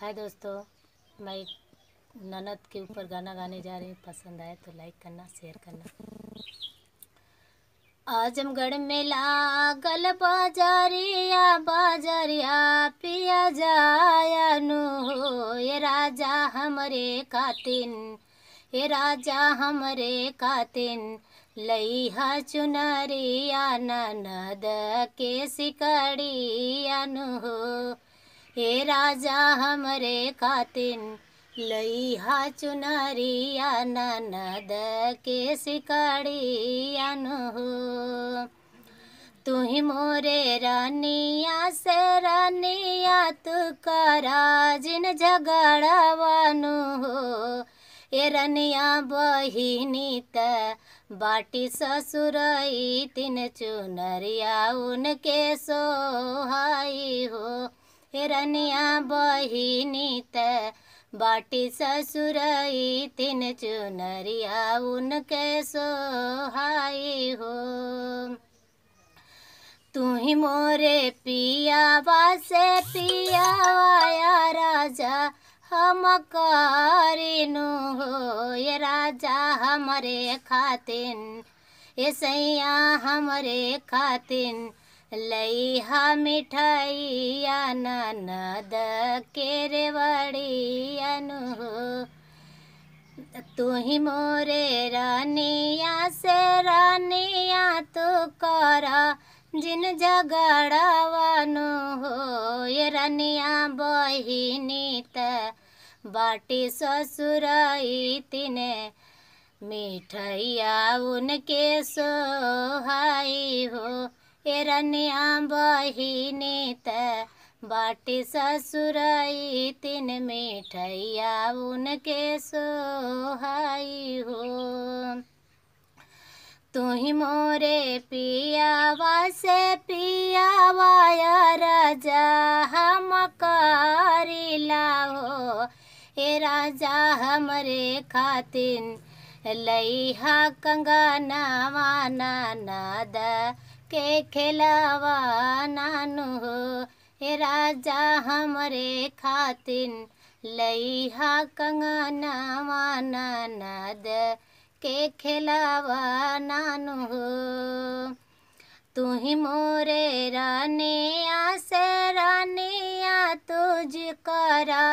हाय दोस्तों मैं ननद के ऊपर गाना गाने जा रही हूँ पसंद आए तो लाइक करना शेयर करना आजमगढ़ में लागल बाजारिया बाजारिया पिया जाया नो ये राजा हमरे कातिन ये राजा हमरे कातिन लईहा चुनरिया ननद के सिकड़िया हो हे राजा हमरे खातिन लईहा चुनरिया ननद के सिकड़िया हो तुही मोरे रानिया से रानिया तू कराजिन झगड़वानु हो ए रनिया बहिनी त बाटी ससुरई तीन चुनरिया उनके सोहाई हो हिरनिया बहिनी ते बाटी ससुरई तीन चुनरिया उनके सोहाई हो तू ही मोरे पिया वासे पिया आया राजा हम करू हो ये राजा हमारे खातिन ये सैया हमारे खातिन लईहा मिठाइया ननद के रेवड़ियनु तू ही मोरे रानिया से रानिया तू करा जिन झगड़ावानु हो ये रानिया बहिनी त बाटी ससुराई तिने मिठाइया उनके सोहाई हो हिरण्या बहिनी त बाट ससुरई तीन मिठैया उनके सोहाई हो ही मोरे पियावा से पियावा राजा हम करी लाओ हे राजा हमरे खातिन लई हा कंगा नावा नाना के खिलावा नानू हो हे राजा हमरे खातिन लईहा कंगना माना नद के खिलावा नानू हो तू ही मोरे रानिया से रानिया तुझ करा